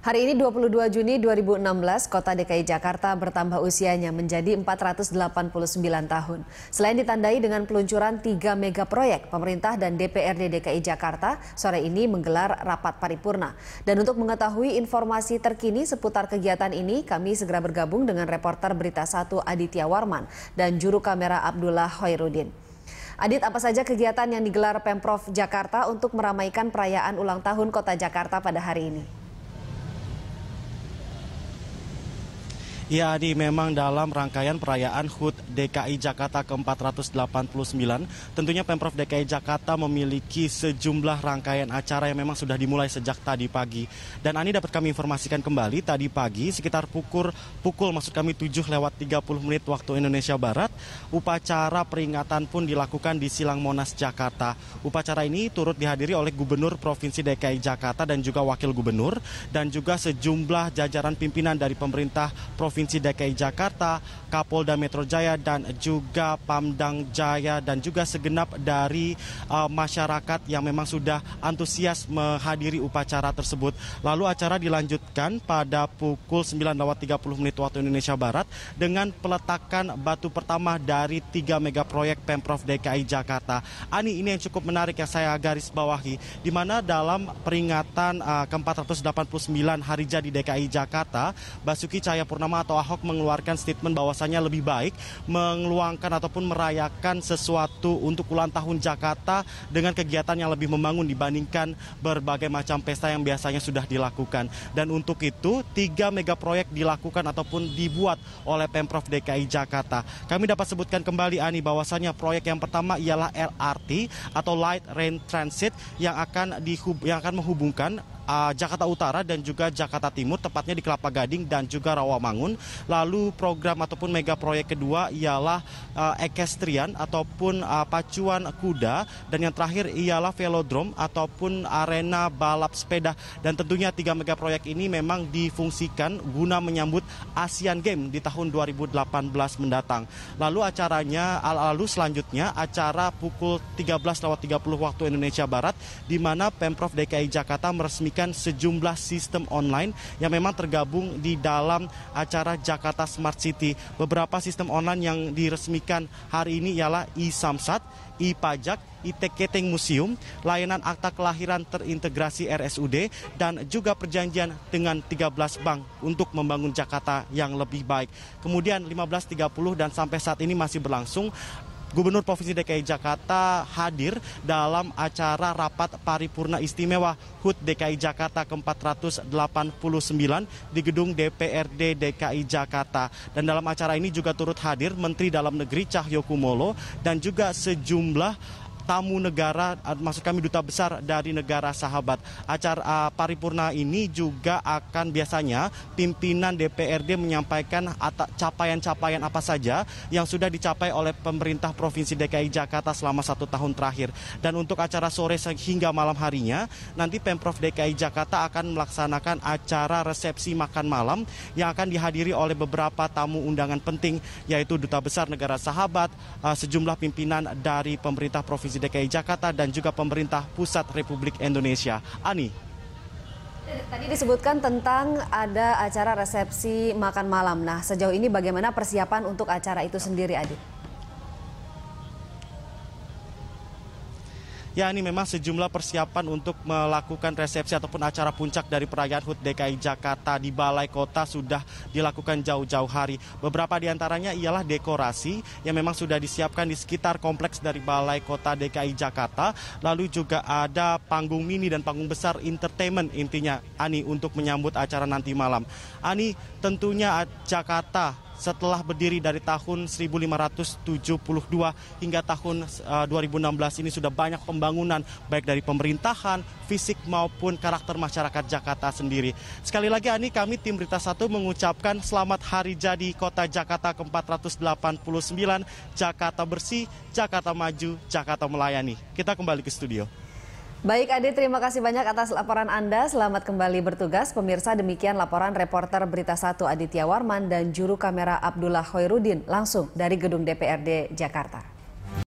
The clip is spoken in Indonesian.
Hari ini 22 Juni 2016, kota DKI Jakarta bertambah usianya menjadi 489 tahun. Selain ditandai dengan peluncuran tiga mega proyek, pemerintah dan DPRD DKI Jakarta sore ini menggelar rapat paripurna. Dan untuk mengetahui informasi terkini seputar kegiatan ini, kami segera bergabung dengan reporter Berita 1 Aditya Warman dan juru kamera Abdullah Hoirudin. Adit, apa saja kegiatan yang digelar Pemprov Jakarta untuk meramaikan perayaan ulang tahun Kota Jakarta pada hari ini? Ya, Adi, memang dalam rangkaian perayaan HUT DKI Jakarta ke-489, tentunya Pemprov DKI Jakarta memiliki sejumlah rangkaian acara yang memang sudah dimulai sejak tadi pagi. Dan Ani dapat kami informasikan kembali, tadi pagi sekitar pukul, pukul maksud kami 7 lewat 30 menit waktu Indonesia Barat, upacara peringatan pun dilakukan di Silang Monas, Jakarta. Upacara ini turut dihadiri oleh Gubernur Provinsi DKI Jakarta dan juga Wakil Gubernur, dan juga sejumlah jajaran pimpinan dari pemerintah Provinsi Provinsi DKI Jakarta, Kapolda Metro Jaya dan juga Pamdang Jaya dan juga segenap dari uh, masyarakat yang memang sudah antusias menghadiri upacara tersebut. Lalu acara dilanjutkan pada pukul 9.30 menit waktu Indonesia Barat dengan peletakan batu pertama dari tiga mega proyek Pemprov DKI Jakarta. Ani ini yang cukup menarik yang saya garis bawahi di mana dalam peringatan uh, eh, ke-489 hari jadi DKI Jakarta, Basuki Cahayapurnama atau atau Ahok mengeluarkan statement bahwasannya lebih baik mengeluangkan ataupun merayakan sesuatu untuk ulang tahun Jakarta dengan kegiatan yang lebih membangun dibandingkan berbagai macam pesta yang biasanya sudah dilakukan. Dan untuk itu, tiga mega proyek dilakukan ataupun dibuat oleh Pemprov DKI Jakarta. Kami dapat sebutkan kembali Ani bahwasannya proyek yang pertama ialah LRT atau Light Rail Transit yang akan di, yang akan menghubungkan uh, Jakarta Utara dan juga Jakarta Timur, tepatnya di Kelapa Gading dan juga Rawamangun. Lalu program ataupun mega proyek kedua ialah uh, eh, equestrian ataupun uh, pacuan kuda dan yang terakhir ialah velodrome ataupun arena balap sepeda dan tentunya tiga mega proyek ini memang difungsikan guna menyambut Asian Games di tahun 2018 mendatang. Lalu acaranya lalu selanjutnya acara pukul 13.30 waktu Indonesia Barat di mana Pemprov DKI Jakarta meresmikan sejumlah sistem online yang memang tergabung di dalam acara Jakarta Smart City. Beberapa sistem online yang diresmikan hari ini ialah e-samsat, e-pajak, e-ticketing museum, layanan akta kelahiran terintegrasi RSUD, dan juga perjanjian dengan 13 bank untuk membangun Jakarta yang lebih baik. Kemudian 15.30 dan sampai saat ini masih berlangsung Gubernur Provinsi DKI Jakarta hadir dalam acara rapat paripurna istimewa HUT DKI Jakarta ke-489 di gedung DPRD DKI Jakarta. Dan dalam acara ini juga turut hadir Menteri Dalam Negeri Cahyokumolo dan juga sejumlah tamu negara, eh, maksud kami duta besar dari negara sahabat. Acara eh, paripurna ini juga akan biasanya pimpinan DPRD menyampaikan capaian-capaian apa saja yang sudah dicapai oleh pemerintah Provinsi DKI Jakarta selama satu tahun terakhir. Dan untuk acara sore hingga malam harinya, nanti Pemprov DKI Jakarta akan melaksanakan acara resepsi makan malam yang akan dihadiri oleh beberapa tamu undangan penting, yaitu Duta Besar Negara Sahabat, eh, sejumlah pimpinan dari pemerintah Provinsi DKI Jakarta dan juga pemerintah pusat Republik Indonesia. Ani, Tadi disebutkan tentang ada acara resepsi makan malam. Nah, sejauh ini bagaimana persiapan untuk acara itu sendiri, Adit? ya ini memang sejumlah persiapan untuk melakukan resepsi ataupun acara puncak dari perayaan HUT DKI Jakarta di Balai Kota sudah dilakukan jauh-jauh hari. Beberapa di antaranya ialah dekorasi yang memang sudah disiapkan di sekitar kompleks dari Balai Kota DKI Jakarta, lalu juga ada panggung mini dan panggung besar entertainment intinya Ani untuk menyambut acara nanti malam. Ani tentunya Jakarta setelah berdiri dari tahun 1572 hingga tahun 2016 eh, ini sudah banyak pembangunan baik dari pemerintahan, fisik maupun karakter masyarakat Jakarta sendiri. Sekali lagi Ani kami tim Berita 1 mengucapkan selamat hari jadi Kota Jakarta ke-489, Jakarta bersih, Jakarta maju, Jakarta melayani. Kita kembali ke studio. Baik Ade, terima kasih banyak atas laporan Anda. Selamat kembali bertugas. Pemirsa, demikian laporan reporter Berita 1 Aditya Warman dan juru kamera Abdullah Khoirudin langsung dari Gedung DPRD Jakarta.